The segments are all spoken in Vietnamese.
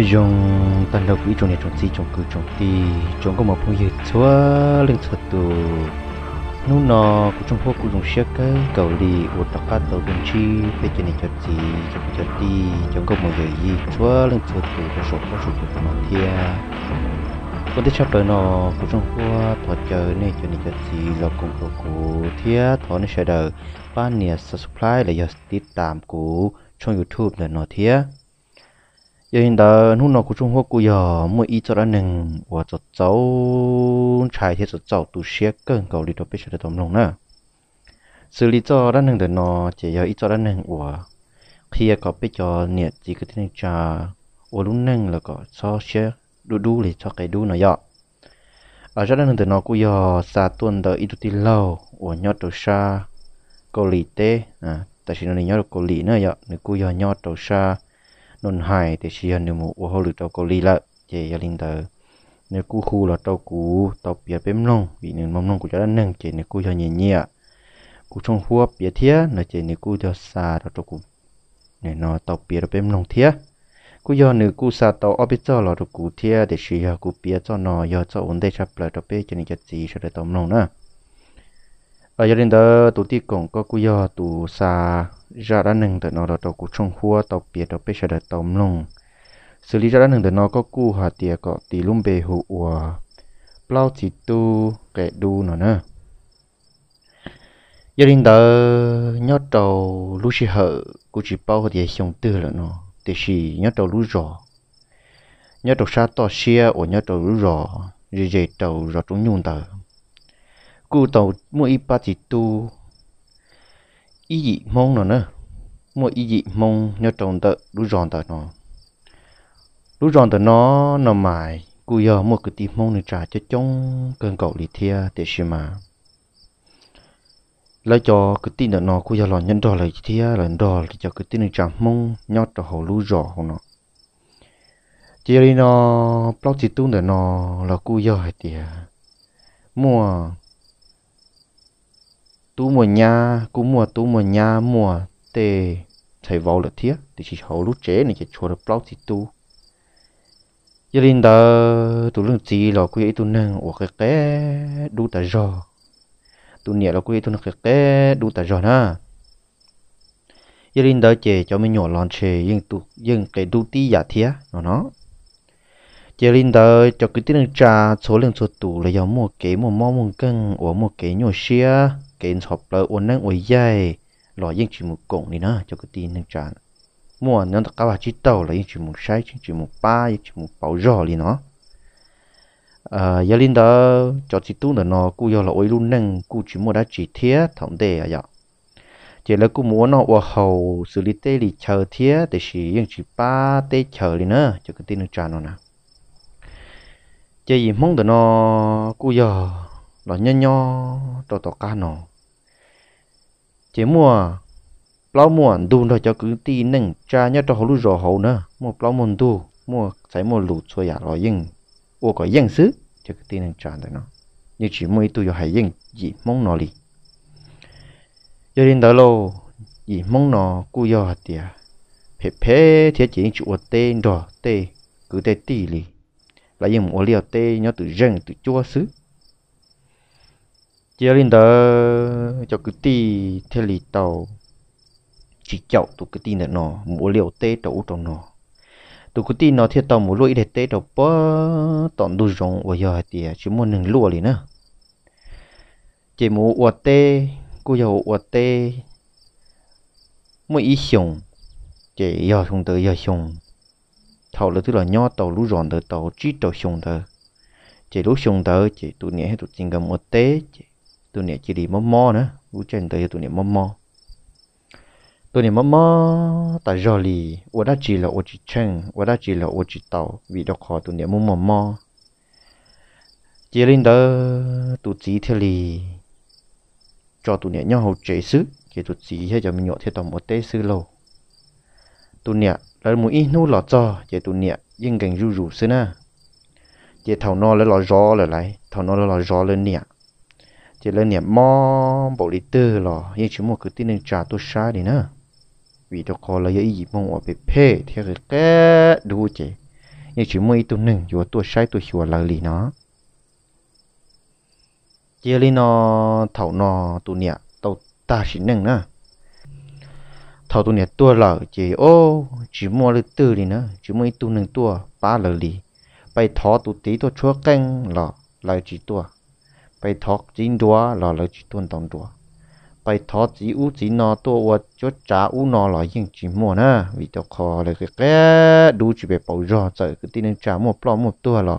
nơi dùng ta lộc ý chung này chung gì chung cứ chung ti chung có một phương diện chúa lên thật tù nu nó cũng chung phố cũng dùng xe cái cầu đi của tất cả tàu đường chi bây giờ này chung gì chung chung đi chung có một người gì chúa lên thật tù có số có số của nó thia còn tiếp sắp tới nó cũng chung phố thọ chờ nên chung này chung gì là công của cụ thia thọ này sẽ đợi ban nhà subscribe là giờ tiếp tạm của trong youtube là nó thia giờ đó hôm nọ của trung quốc của giờ mỗi ít cho ra nừng và cho cháu trái thì cho cháu tu xe cơn cầu đi đâu biết được tôm lòng nữa xử lý cho ra nừng để nó chỉ giờ ít cho ra nừng và khi có biết cho nhiệt chỉ cái tiếng trà và lúc nừng là có cho xe đu đu để cho cái đu nó dọ ở cho ra anh nừng nó của giờ xa tuần đợi ít tí lâu và nhớ đồ xa cầu lì tê à tại vì nó nhớ được cầu lì nữa dọ nên của giờ nhớ đồ xa nôn hài thì chỉ hơn một ô hồ lử tàu cô li lợ chế gia linh tờ nếu cú khu là tàu cú tàu bia bếm nông vì nên mong nông của cho đã nâng chế nếu cú cho nhẹ nhẹ cú trong hua bia thía nó chế nếu cú cho xa đó tàu cú nếu nó tàu bia bếm nông thía cú do nếu cú xa tàu ở biết cho là tàu cú thía để chỉ giờ cú bia cho nó giờ cho ổn định chập lại tàu bia cho nên cho gì cho để tàu nông nữa ở gia đình tờ tụ tiệc cũng có cú do tụ xa giờ đã nâng từ nó đó tàu cụ trong hua tàu bìa đầu bê sờ tàu mông xử lý giờ đã nâng từ nó có cú hà tiề có tì lum bề hụ ủa bao chỉ tu kẻ đu nó nữa giờ đến đó nhớ tàu lúc chỉ hở cú chỉ bao thì xong tư là nó thì chỉ nhớ tàu lúc rõ nhớ tàu xa to xe ở nhớ tàu lúc rõ rì rì tàu rõ trúng nhung tờ cú tàu mua ít ba chỉ tu ý dị mong nó nữa mua ý dị mong nhớ trồng tợ đủ giòn tợ nó đủ giòn tợ nó nó mài cú giờ mua cái tìm mong này trả cho trong cơn cầu lì thia để xem mà lấy cho cái tin tợ nó cú giờ lòn nhân đò lại thia lần đò thì cho cái tin này trả mong nhớ trồng hồ lú giò hồ nó chỉ là nó plot chỉ tung tợ nó là cú giờ hay tiệt mua tu mùa nhà cũng mùa tu mùa nhà mùa tê thầy vào là thiết thì chỉ hậu lúc chế này chỉ chùa được bao thì tu giờ linh đó tu lương gì là quý tu năng của cái cái đủ ta giò tu nhẹ là quý tu năng cái cái đủ ta giò na giờ linh đó chế cho mình nhỏ lon chế nhưng tu nhưng cái đủ tí giả thiết nó nó giờ linh đó cho cái tiếng trà số lượng số tu là giống mua cái mua mua một cân của mua cái nhỏ xia cái họp lỡ ôn năng ôi dây lò yên chỉ một cổng đi nó cho cái tin năng chán mua nó tất cả là chỉ tàu là yên chỉ một sai chỉ ba yên chỉ một bảo rõ đi nó giờ linh đó cho chỉ tu là nó cú giờ là luôn năng cú chỉ mua đã chỉ thiết thằng đề vậy chỉ là cú muốn nó ở hậu xử lý tê lì chờ thiết để chỉ yên chỉ ba tê chờ đi nữa cho cái tin năng chán nó nè chỉ mong đó nó cú giờ là nho nho to to cá nó chế mua plau mùa đu nó cho cứ tí nâng cha nhớ cho hồ lú rò hồ nữa mua plau mùa đu mua thấy mùa lụt xôi giả lo yên ô có yên xứ cho cứ tí nâng cha đấy nó như chỉ mỗi tu cho hay yên gì mong nó đi, cho đến đó lô gì mong nó cứ yo hạt tiệt phê phê thiết chỉ chủ tên đỏ tê cứ tê tí lì lại yên ô liều tê nhớ từ rừng từ chua xứ giờ lên đó cho cứ tì theo lì tàu chỉ chậu tụ cứ tì nữa nó mua liều tê tàu tàu nó tụ cứ tì nó theo tàu mua lỗi để tê tàu bơ tọn đu rong và giờ thì chỉ muốn nâng lúa liền nữa chỉ mua uạt tê cô giờ uạt tê mỗi ít xong chỉ giờ xong tới giờ xong thầu là tức là nho tàu lú ròn tới tàu chỉ tàu xong tới chỉ lú xong tới chỉ tụ nhẹ tụ tình cảm một tê chỉ tụi nè chỉ đi mò mò nữa vũ trang tới tụi nè mò mò tụi nè mò mò ta rò lì ủa đã chỉ là ủa chỉ chăng ủa đã chỉ là ủa chỉ tàu vì đó khó tụi nè mò mò chỉ lên đó tụi chỉ thế lì cho tụi nè nhau hậu chế sứ tụi chỉ hết cho mình nhọ thế một tế sứ lâu tụi nè là một ít nô lọt cho chỉ tụi nè nhưng cảnh rủ rủ sứ na chỉ thầu nó là lọt gió là lại thầu nó là lọt gió lên nè จะเล่นเนี่ยมองบอกลิเตอร์หรอ ยังชิมว่าคือที่หนึ่งจ่าตัวชาดีนะ วีดอคอเลยยิบมองอ่กไปเพ่เท่าไรแกดูเจ ยังชิมว่าอีตัวหนึ่งอยู่ตัวชายตัวชัวร์หลยลีเนาะ เจลีนอเถานอตัวเนี่ยตัวตาชิ้นหนึ่งนะเ่าตัวเนี่ยตัวหล่าเจโอชิมว่าลิเตอร์ดีนะชิมว่าอีตัวหนึ่งตัวป้าหลยลี ไปทอตัวตีตัวชั่วแกงหรอเลยจีตัวไปทอกจีนดัวหล่อเลยจีต้นตองดัวไปทอจีอูจีนอตัววัวจดจ้าอูนอหล่อยิ่งจีมัวนะวิตคอเลยก็แกดูจีไปเป่ารอเจอคือตีนึงจ้ามัวปลอมมัวตัวหล่อ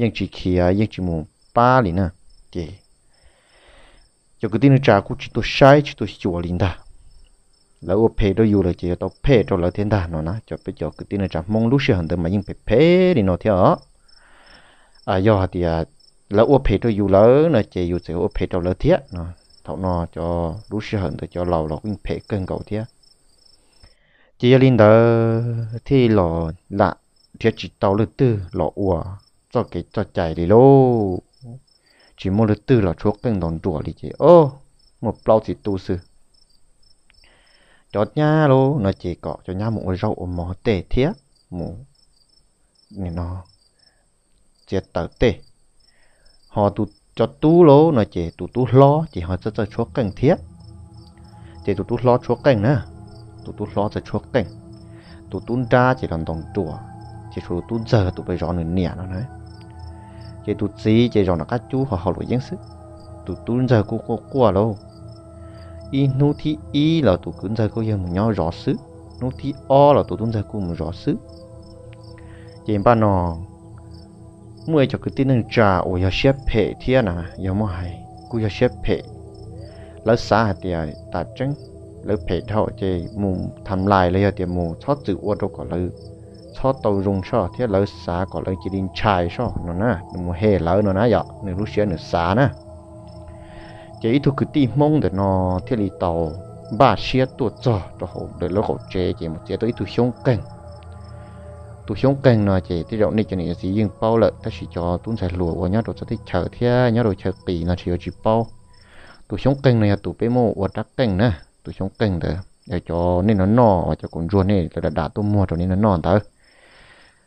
ยังจีเขียยังจีมูป้าเลยนะเจจะคือตีนึงจ้ากูจีตัวใช้จีตัวจัวลินดาแล้วเพดอยู่เลยจีตัวเพดเราเทียนดาเนาะนะจะไปจอคือตีนึงจ้ามองลูกเชื่อหันเดิมมายิ่งไปเพดินอเถอะอ่ะยอดที่อ่ะ lỡ ô phê cho dù lỡ là chỉ dù sẽ ô phê cho lỡ thiết nó thọ nó cho đủ sự hận cho lầu lọ cũng phê cân cầu thiết chỉ linh đó thì lọ lạ thiết chỉ tàu lỡ tư lọ ủa cho cái cho chạy đi lô chỉ mua lỡ tư là chuốc cân đòn đùa đi chị ô một bao thì tu sư cho nhá lô nó chỉ có cho nhá một cái rau mỏ tê thiết mù nên nó chết tờ tê họ tụ cho tú lố nó chỉ tụ tú lo chỉ họ cho cho chúa cảnh thiết chỉ tụ tú lo chúa cảnh nữa tụ tú lo cho chúa cảnh tụ tú ra chỉ làm đồng chùa chỉ tụ tú giờ tụ bây rõ nữa nẻ nó nói chỉ tụ gì chỉ giờ nó các chú họ họ lối dân sự tụ tú giờ cô cô qua lâu y nô thi y là tụ cún giờ cô giờ một nhau rõ sự nô thi o là tụ tú giờ cô một rõ sự chỉ ba nó มื่อจะคือีหนึ่งจ่าโอยาเชียเพเทียนะยัม่หายกูยเชียเพแล้วสาเตียตัดจังแล้วเพเท่าเจมุมทำลายเลยเตียมูชอบจืออวดก็เลยชอบตรุงชอบเทียแล้วสาก็เลยจีดินชายชอบนนนะหนูเฮแล้วนนนะอยอกหนูรู้เชียหนูสานะเจีทุกคีมงเดนอเทียลิตาบาเชียตัวจอตัวหงเดแล้วเรเขาเจเจมุเจตัวอีทุกช่องเก่ง tu sống cần nó chỉ tí rộng này cho nên gì dừng bao lợi ta chỉ cho tu sẽ lùa và nhá, đồ sẽ thích chờ thế nhá đồ chờ kỳ nó chỉ chỉ bao tu sống cần này tu bé mồ và đắc cần nè tu sống cần đó để cho nên nó nọ và cho con ruột này là đã tu mua cho nên nó nọ tới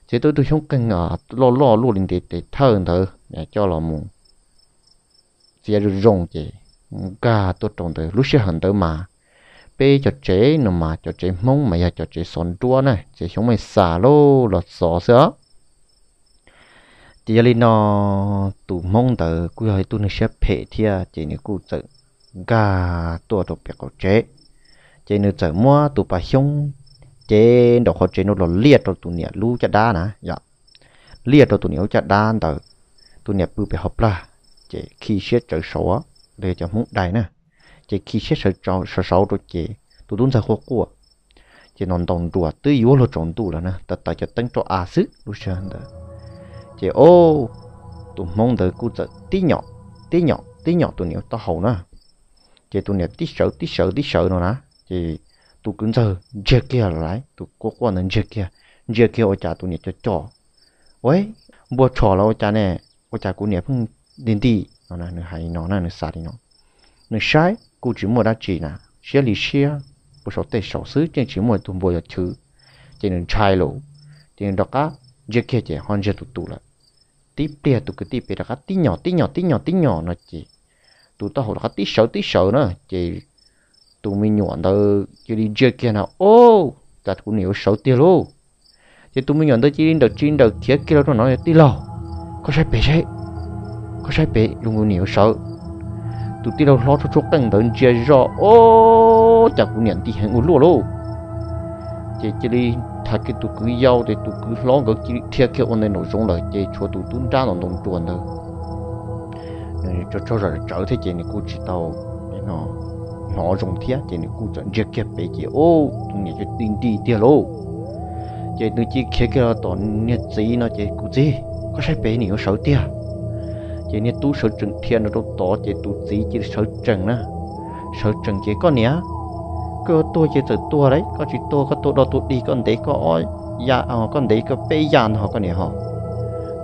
chỉ tôi tôi sống cần à lo lo luôn lên để để thở thở để cho là mù chỉ là rong chỉ cả tôi trồng tới lúc sẽ hận tới mà bê cho chế nó mà cho chế mông mà à, cho chế son tua này chế chúng mày xả lô là xỏ sữa chỉ là nó tụ mông tờ cứ hơi tụ nó sẽ phê thia chế nó cứ tự gà tua đồ bẹt của chế chế nó tự mua tụ bà hiong chế đồ họ chế nó là liệt rồi tụ nè lu chả đa nè dạ liệt rồi tụ nhẹ chả đa tờ tụ nè bự bẹt hộp là chế khi xếp trở sổ để cho mông đầy nè chỉ khi xét sợ trong sợ sâu rồi chỉ tụi đúng sao khó quá chỉ nón đồng đùa tứ yếu lo tròn tụ là na ta ta chỉ tăng cho à sức lúc sáng đó chỉ ô tụi mong đợi cô giờ tí nhỏ tí nhỏ tí nhỏ tụi nhiều tao hầu na chỉ tụi nhiều tí sợ tí sợ tí sợ rồi na chỉ tụi cứ giờ giờ kia lại tụi cố quá nên giờ kia giờ kia ở cha tụi nhiều cho cho ấy bữa trò là ở cha nè ở cha cũng nhiều phun đến đi nó na nó hay nó là nó xa đi nó 你晒古只莫那只呢，写历史啊，不说对少数这只莫都不要去，这能拆喽，这能大家这看见很些都多了，地边都个地边大家地鸟地鸟地鸟地鸟那只，都到后大家地少地少呢，这都没鸟到这里这看了哦，咱古鸟少点喽，这都没鸟到这里到这到天给了都哪有地喽，可是别谁，可是别用古鸟少。tụi tí đâu lo cho chốt tăng tận chia rõ ô chắc cũng nhận tiền hẹn ngủ lúa lô chỉ chỉ đi thà cái tụi cứ giàu thì tụi cứ lo cái chỉ thiệt kia ôn này nội dung là chỉ cho tụi tuân trang nó đồng chuẩn thôi nên cho cho rồi trở thế chỉ này cũng chỉ tàu nó nó dùng thiệt chỉ này cũng chọn giết kia bé chỉ ô tụi nhận cái tiền đi tiệt lô chỉ tụi chỉ cái kia tụi nhất gì nó chỉ cũng gì có sai bé nhiều sáu tiệt chỉ nên tu sở trường thiên nó đâu tỏ chỉ tu gì chỉ sở trường nữa sở trường chỉ có nhé cơ tôi chỉ tự tua đấy có chỉ tua có tua đó tua đi con đấy có ya con đấy có dạ, à, bây giờ họ con này họ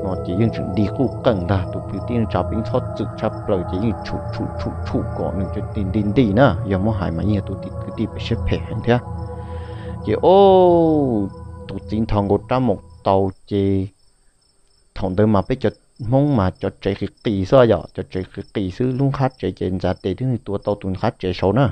nó chỉ những chuyện đi khu cần ta tụ biểu tiên chào bình thoát trực chắp lời chỉ những chủ chủ chủ chủ có những chuyện tin tin đi nữa giờ mua hải mà như tụ đi cứ đi bị xếp phe anh thế chỉ ô tụ tiên thằng của trăm một tàu chỉ thằng đó mà bây giờ mong mà cho chạy cái kỳ sao vậy cho chạy cái kỳ sư luôn khác chạy chạy ra để thứ này tua tàu tuần khát chạy số nữa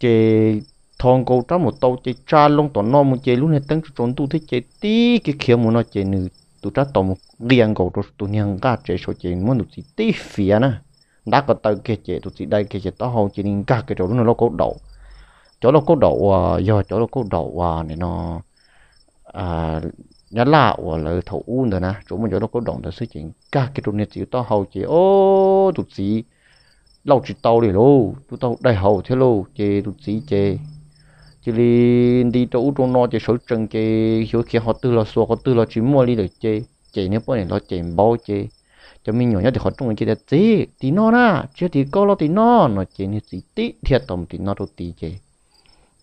chạy thong cầu trong một tàu chạy cha lông tàu non một chạy luôn này tăng trốn tu thế chạy tí cái kiểu muốn nó chạy nữ tụ ra tàu một liền cầu rồi tụ nhang cả chạy số chạy muốn được gì tí phía nữa đã có tàu kia chạy tụ gì đây kia chạy tàu hậu chạy nên cả cái chỗ nó có đậu chỗ nó có đậu à, giờ chỗ nó có à này nó à nhớ là ở là thầu u rồi nè chúng mình nhớ nó có động tới sự chuyện các cái trung niên chỉ to hầu chỉ ô tụt gì lâu chỉ tàu đi lô tụt tàu đại hầu thế lô chê tụt gì chê chỉ đi đi chỗ trung nó chỉ số chân chê hiểu khi họ tư là số họ tư là chỉ mua đi được chê chê nếu bọn này nó chê bao chê cho mình nhỏ nhất thì họ trung chỉ là gì tí nó na chưa thì câu lo tí nó nó chê như gì tí thiệt tổng tí nó tụt tí chê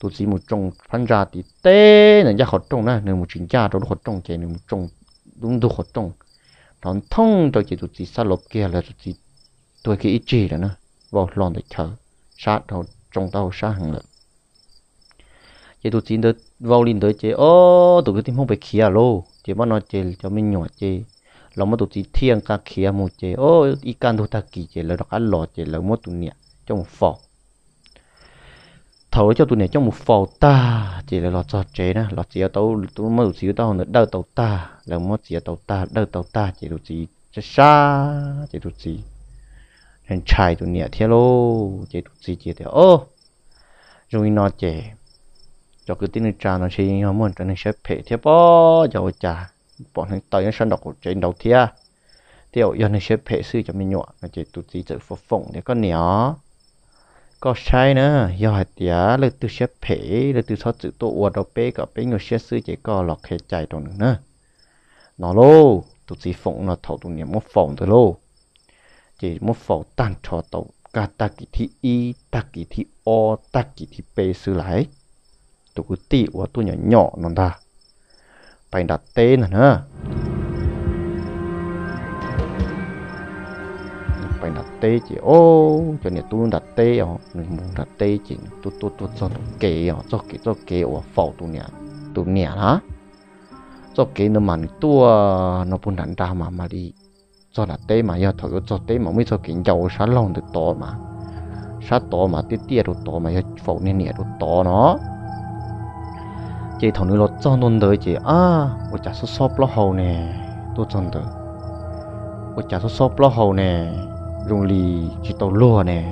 tụ chỉ một trồng phân ra thì tê là ra họ trồng na nên một chuyện cha đó họ trồng chạy nên một trồng đúng đủ họ trồng thằng thông cho chỉ tụ chỉ sa lộc kia là tụ chỉ tôi cái ý chí đó nè vào lòng để thở sát đầu trong tao sát hàng lợn chỉ tụ chỉ được vào linh tới chế ô tụ cái tim không phải khía lô chế bắt nó chế cho mình nhỏ chế lòng mà tụ chỉ thiêng cả khía một chế ô ý can tụ ta kỳ chế là đó cả lọ chế là mất tụ niệm trong một phòng thầu cho tụi này trong một phò ta chỉ là lọt giọt chế nè lọt chỉ tàu tụi mới xíu tàu nữa đau tàu ta là mất chỉ tàu ta đau tàu ta chỉ tụi chỉ chỉ xa chỉ tụi chỉ nên chạy tụi nhẹ thế lô chỉ tụi chỉ chỉ thế ô rồi nó chế cho cái tin trà nó chỉ họ muốn cho nên sẽ phê thế bó cho trà bọn hắn tới nó săn đọc của trên đầu thia tiêu giờ nó sẽ phê sư cho mình nhọ nó chỉ tụi chỉ chữ phục phồng để con nhỏ có sai nữa do hạt tía là từ xếp phế là từ xót chữ tổ ua đầu bê cả bê người xếp sư chế có lọc hệ chạy đồ nữa nó lô tụi chỉ phụng nó thầu tụi niệm một phòng thôi lô chế một phòng tăng cho tàu cả ta kỳ thị y ta kỳ thị o ta kỳ thị bê sư lại tụi cứ tị ua tụi nhỏ nhỏ nó ta bánh đặt tên nữa tê chỉ ô cho nên tôi đặt tê ở ờ, người muốn đặt tê chỉ tôi tôi tôi cho kê ở ờ, cho kê cho kê ở phẫu tôi nè, tôi nè hả cho kê ờ, nó mà tua nó buồn nản ra mà mà đi cho đặt tê mà giờ thôi cho tê mà mới cho kê giàu sáng lòng được to mà sáng to mà tê tê được to mà giờ phẫu nè nè được to nó chị thằng nữ lót cho nôn đời chị à tôi chả số sóp lo hầu nè tôi cho đời tôi chả số sóp lo hầu nè rung lì chỉ tàu lúa nè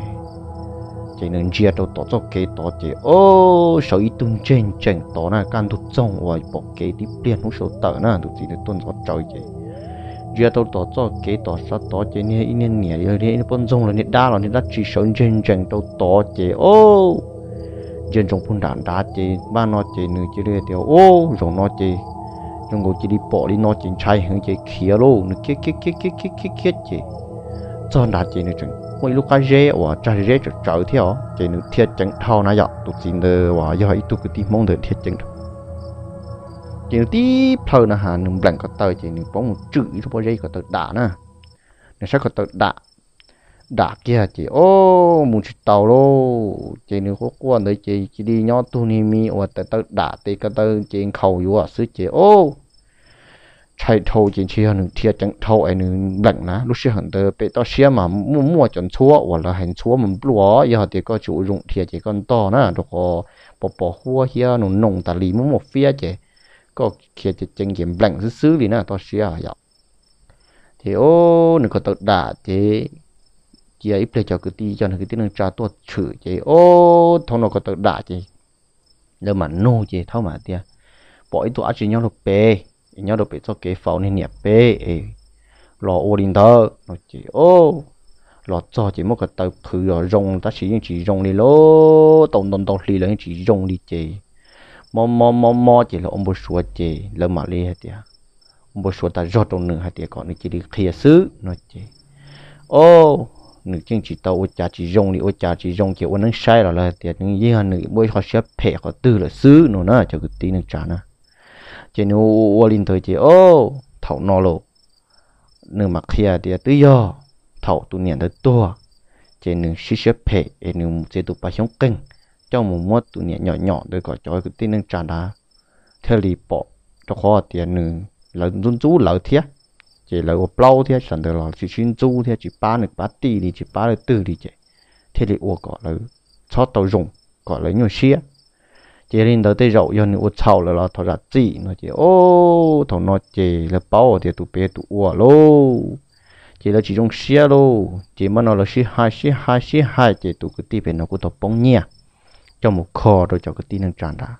chỉ nên chia tàu tàu cho kế tàu chỉ ô sợ ít tung trên trên tàu na can tụt trong và bỏ kế đi tiền không sợ tờ na tụt chỉ tuần cho trời chỉ chia tàu tàu cho kế tàu sát tàu chỉ nè ít nên nhẹ rồi nè bận rộn rồi nè đa rồi nè đa chỉ sợ trên trên tàu tàu chỉ ô trên trong phun đạn đá chỉ ba nó chỉ nửa chỉ để tiêu ô rồi nó chỉ trong ngồi chỉ đi bỏ đi nó chỉ chạy hướng chỉ khía luôn nửa kia kia kia kia kia kia kia chỉ cho đã chỉ nữa chừng mỗi lúc cái dễ và trái dễ chả chảo theo chỉ nữa thiệt chẳng thao nãy giờ tụt chỉ nữa và giờ ít tụt cái tí mong được thiết chẳng chỉ nữa tí phơi nè hà nung blank có tờ chỉ nữa bóng chữ cho bao dây có tờ đã nè nè sao có tờ đã đã kia chỉ ô muốn chỉ tàu lô chỉ nữa có quan đấy chỉ chỉ đi nhau tu ni mi và tờ tờ đã thì cái tờ chỉ khẩu yếu à sứ chỉ ô chạy chỉ chỉ hơn thiệt chẳng thâu ấy nên lạnh lá lúc xưa hẳn tới bị to mà mua mua chọn chúa hoặc là hành chúa mình lúa giờ thì có chủ dụng thiệt chỉ con to nữa được bỏ bỏ hua hia nó nồng tà lì mua một phía chỉ có thiệt chỉ chẳng kiểm xứ xứ gì nữa to xia thì ô nó có tự đả chỉ chỉ ấy plei cho cái tí cho cái tí nó trả tôi chữ chỉ ô thằng nó có tự đả chỉ giờ mà nô chỉ thao mà tiệt bỏ ít tuổi chỉ nhau được bề nhớ được bị cho cái pháo này nhẹ bê lò ô linh thơ nó chỉ ô lò cho chỉ một cái tàu phứ ở rong ta chỉ chỉ rong đi lô tổng tổng tổng lì là chỉ rong đi chị mò mò mò mò chỉ là ông bố xua chị lỡ mà lì hết tiệt ông bố xua ta rót trong nửa hết tiệt còn nó chỉ đi khía xứ nó chị ô nữ chính chỉ tàu ô cha chỉ rong đi ô cha chỉ rong kiểu ô nắng sai là là tiệt nhưng gì hơn nữ bôi họ sẽ phê họ tư là xứ nó nữa cho cái tí nó trả nữa chỉ nu ô linh thời chỉ ô thảo nô lộ nửa mặt kia thì tự do thảo tu niệm thật to chỉ nửa xí xếp phe nửa chế tu ba sống kinh cho một mốt tu niệm nhỏ nhỏ để có cho cái tin nâng trà đá theo lì bỏ cho khó tiền nửa lợi run chú lợi thiết chỉ lợi ô plau thiết sản được là chỉ xin chú thiết chỉ ba nửa ba tỷ đi chỉ ba nửa tư đi chỉ thế thì ô có là cho tàu dùng có lấy nhiều xía chỉ nên đó tới rậu giờ nữa chảo là nó thọ ra chỉ nó chỉ ô thọ nó chỉ là bao thì tụ bé tụ ua lô chỉ là chỉ trong xe lô chỉ mà nó là xe hai xe hai xe hai chỉ tụ cái tì nó cũng thọ bông nhẹ cho một kho rồi cho cái tì nó tràn ra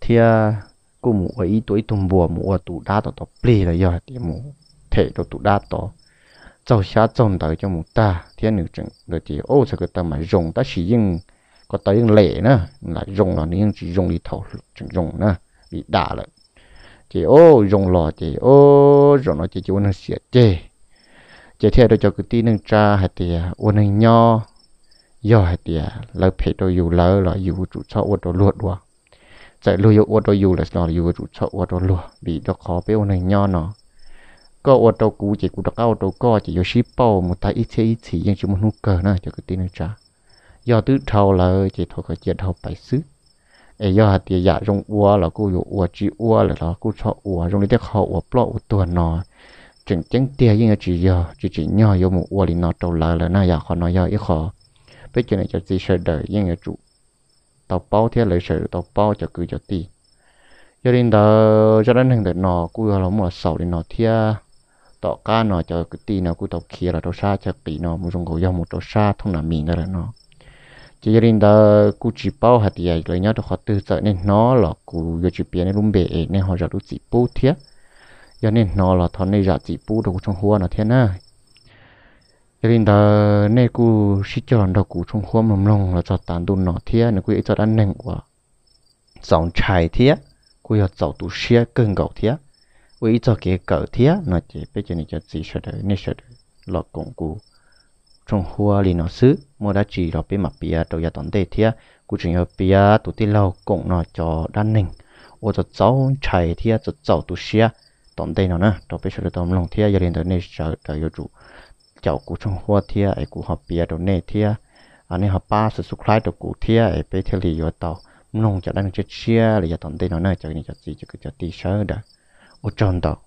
thì à cô mù ở tuổi tùng bùa mù ở tụ đá tọ tọ plì là giờ thì tì mù thể cho tụ đá tọ cháu xa trông tới cho một ta thì nữ chẳng là chỉ ô sao cái ta mà dùng ta sử dụng có tới lệ nữa là dùng là những chỉ dùng đi thầu chẳng dùng nữa bị đả lại chị ô dùng lò chị ô rồi nó chị chú nó xịa chê chê theo đó cho cái tí nâng cha hay thì ô à, nâng nho do hay thì à, lỡ phải đồ dù lỡ là dù chủ cho ô đồ luộc đùa chạy lưu yêu ô đồ dù là nó dù chủ cho ô đồ luộc bị đó khó bé ô nâng nho nó có ô tô cũ chỉ cũng đọc ô tô co chỉ có ship bao một tay ít ít chỉ nhưng chúng mình không cờ nữa cho cái tí nâng cha do tứ thâu là chỉ thôi có chuyện thâu bảy xứ ấy do hạt tiền giả rong ua là cô dụ ua chỉ ua là nó cô cho ua rong đi theo họ ua plo ua tuần nó chừng chừng tiền nhưng chỉ do chỉ chỉ nhỏ do một ua thì nó trâu lờ là na giả khó nó do ít khó bây giờ này cho gì sợ đời nhưng là chủ tàu bao thế lấy sợ tàu bao cho cứ cho ti cho nên đó cho nên hình được nó cô là một sầu thì nó thia tọ cá nó cho cứ ti nó cô tàu kia là tàu xa cho tí nó một dùng gấu do một tàu xa thông là mình đó là nó chỉ riêng đó cú chỉ bao hạt gì rồi nhớ được họ tự sợ nên nó là cú giờ chỉ biết nên luôn bể nên họ giờ lúc chỉ bố thế, giờ nên nó là thằng này giờ chỉ bố được trong hoa nó thế na giờ riêng đó nên cú chỉ cho nó cú trong hoa mầm lòng là cho tàn đun nó thế nên cú ấy cho ăn nặng quá dòng chảy thế cú giờ dầu tu xe cơn gạo thế cụ cho cái gạo thế nó chỉ bây giờ này cho chỉ sợ đấy nên sợ đấy là cũng cụ trong hoa lì nó xứ mua đã chỉ đó bên mặt bia đầu gia tón đề thia cụ chuyện hợp bia tụ ti lâu cũng nó cho đan ninh ô cho cháu chạy thia cho cháu tụ xia tón đề nó nè đó bên sửa tóm lòng thia gia đình tới nè sợ đời yêu chủ cháu cụ trong hoa thia ấy cụ học bia đầu nè thia anh ấy học ba sự sụt lại đầu cụ thia ai bên thia lì yêu tàu nông cho đan ninh chết xia lì gia tón đề nó nè cho nên cho gì cho cái cho ti sớ đó ô tròn tàu